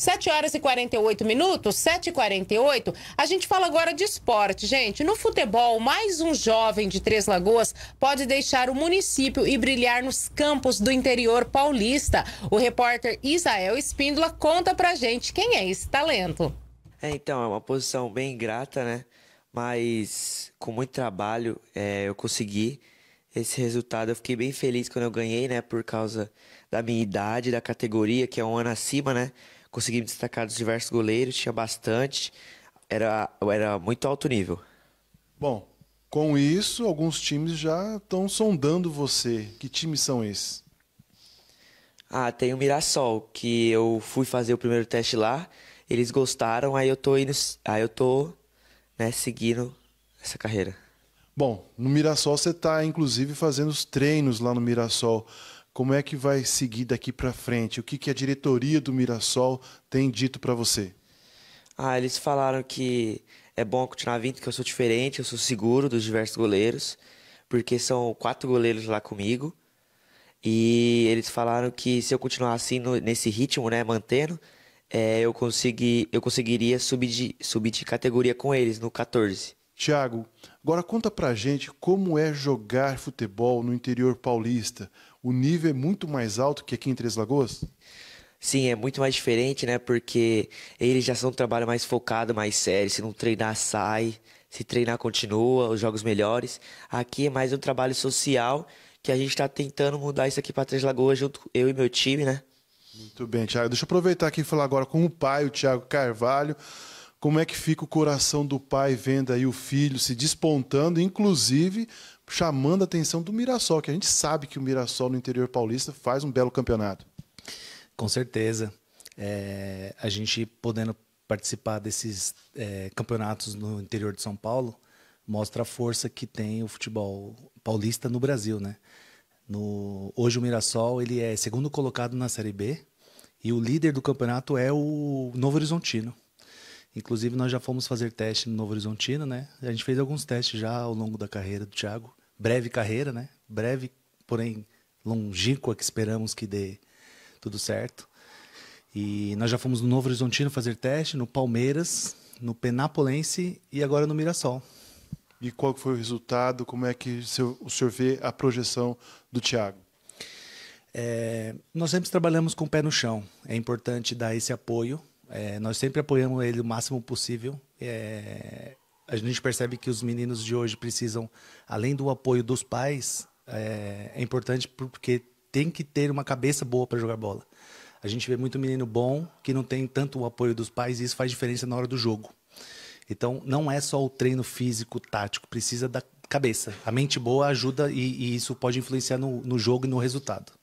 7 horas e 48 minutos, 7h48. A gente fala agora de esporte, gente. No futebol, mais um jovem de Três Lagoas pode deixar o município e brilhar nos campos do interior paulista. O repórter Isael Espíndola conta pra gente quem é esse talento. É, então, é uma posição bem grata, né? Mas com muito trabalho é, eu consegui esse resultado. Eu fiquei bem feliz quando eu ganhei, né? Por causa da minha idade, da categoria, que é um ano acima, né? consegui me destacar dos diversos goleiros, tinha bastante, era, era muito alto nível. Bom, com isso, alguns times já estão sondando você. Que times são esses? Ah, tem o Mirassol, que eu fui fazer o primeiro teste lá, eles gostaram, aí eu tô indo, aí eu tô, né, seguindo essa carreira. Bom, no Mirassol você está inclusive fazendo os treinos lá no Mirassol como é que vai seguir daqui para frente? O que, que a diretoria do Mirassol tem dito para você? Ah, eles falaram que é bom continuar vindo, que eu sou diferente, eu sou seguro dos diversos goleiros, porque são quatro goleiros lá comigo. E eles falaram que se eu continuar assim no, nesse ritmo, né, mantendo, é, eu, consegui, eu conseguiria subir de, subir de categoria com eles no 14. Tiago, agora conta pra gente como é jogar futebol no interior paulista. O nível é muito mais alto que aqui em Três Lagoas? Sim, é muito mais diferente, né? Porque eles já são um trabalho mais focado, mais sério. Se não treinar, sai. Se treinar, continua. Os jogos melhores. Aqui é mais um trabalho social que a gente está tentando mudar isso aqui para Três Lagoas, junto eu e meu time, né? Muito bem, Tiago. Deixa eu aproveitar aqui e falar agora com o pai, o Tiago Carvalho como é que fica o coração do pai vendo aí o filho se despontando, inclusive chamando a atenção do Mirassol, que a gente sabe que o Mirassol no interior paulista faz um belo campeonato. Com certeza. É, a gente podendo participar desses é, campeonatos no interior de São Paulo mostra a força que tem o futebol paulista no Brasil, né? No, hoje o Mirassol ele é segundo colocado na Série B e o líder do campeonato é o Novo Horizontino. Inclusive, nós já fomos fazer teste no Novo Horizontino, né? A gente fez alguns testes já ao longo da carreira do Thiago. Breve carreira, né? Breve, porém longínqua, que esperamos que dê tudo certo. E nós já fomos no Novo Horizontino fazer teste, no Palmeiras, no Penapolense e agora no Mirassol. E qual foi o resultado? Como é que o senhor vê a projeção do Thiago? É, nós sempre trabalhamos com o pé no chão. É importante dar esse apoio é, nós sempre apoiamos ele o máximo possível. É, a gente percebe que os meninos de hoje precisam, além do apoio dos pais, é, é importante porque tem que ter uma cabeça boa para jogar bola. A gente vê muito menino bom que não tem tanto o apoio dos pais e isso faz diferença na hora do jogo. Então, não é só o treino físico, tático, precisa da cabeça. A mente boa ajuda e, e isso pode influenciar no, no jogo e no resultado.